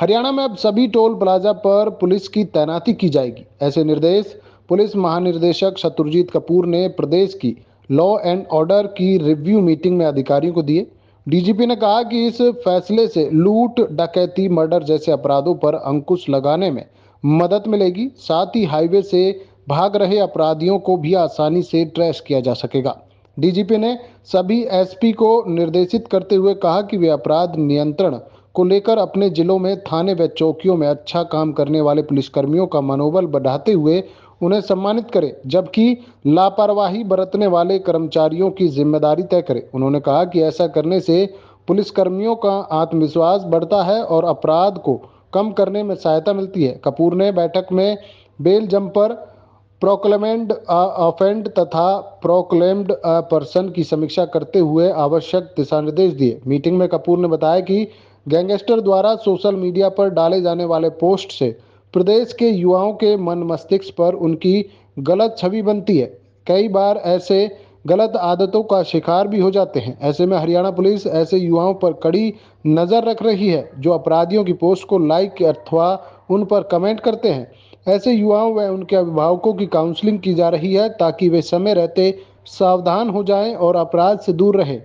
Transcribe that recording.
हरियाणा में अब सभी टोल प्लाजा पर पुलिस की तैनाती की जाएगी ऐसे निर्देश पुलिस महानिदेशक शत्रुजीत कपूर ने प्रदेश की लॉ एंड ऑर्डर की रिव्यू मीटिंग में अधिकारियों को दिए डीजीपी ने कहा कि इस फैसले से लूट डकैती मर्डर जैसे अपराधों पर अंकुश लगाने में मदद मिलेगी साथ ही हाईवे से भाग रहे अपराधियों को भी आसानी से ट्रैश किया जा सकेगा डीजीपी ने सभी एसपी को निर्देशित करते हुए कहा कि वे अपराध नियंत्रण को लेकर अपने जिलों में थाने व चौकियों में अच्छा काम करने वाले पुलिसकर्मियों का मनोबल बढ़ाते हुए उन्हें सम्मानित करें जबकि लापरवाही बरतने वाले कर्मचारियों की जिम्मेदारी तय करें उन्होंने कहा कि ऐसा करने से पुलिसकर्मियों का आत्मविश्वास बढ़ता है और अपराध को कम करने में सहायता मिलती है कपूर ने बैठक में बेल जंपर प्रोक्लेमेंड ऑफेंड तथा प्रोक्लेम्ड पर्सन की समीक्षा करते हुए आवश्यक दिशा निर्देश दिए मीटिंग में कपूर ने बताया कि गैंगस्टर द्वारा सोशल मीडिया पर डाले जाने वाले पोस्ट से प्रदेश के युवाओं के मन मस्तिष्क पर उनकी गलत छवि बनती है कई बार ऐसे गलत आदतों का शिकार भी हो जाते हैं ऐसे में हरियाणा पुलिस ऐसे युवाओं पर कड़ी नज़र रख रही है जो अपराधियों की पोस्ट को लाइक अथवा उन पर कमेंट करते हैं ऐसे युवाओं व उनके अभिभावकों की काउंसलिंग की जा रही है ताकि वे समय रहते सावधान हो जाएं और अपराध से दूर रहें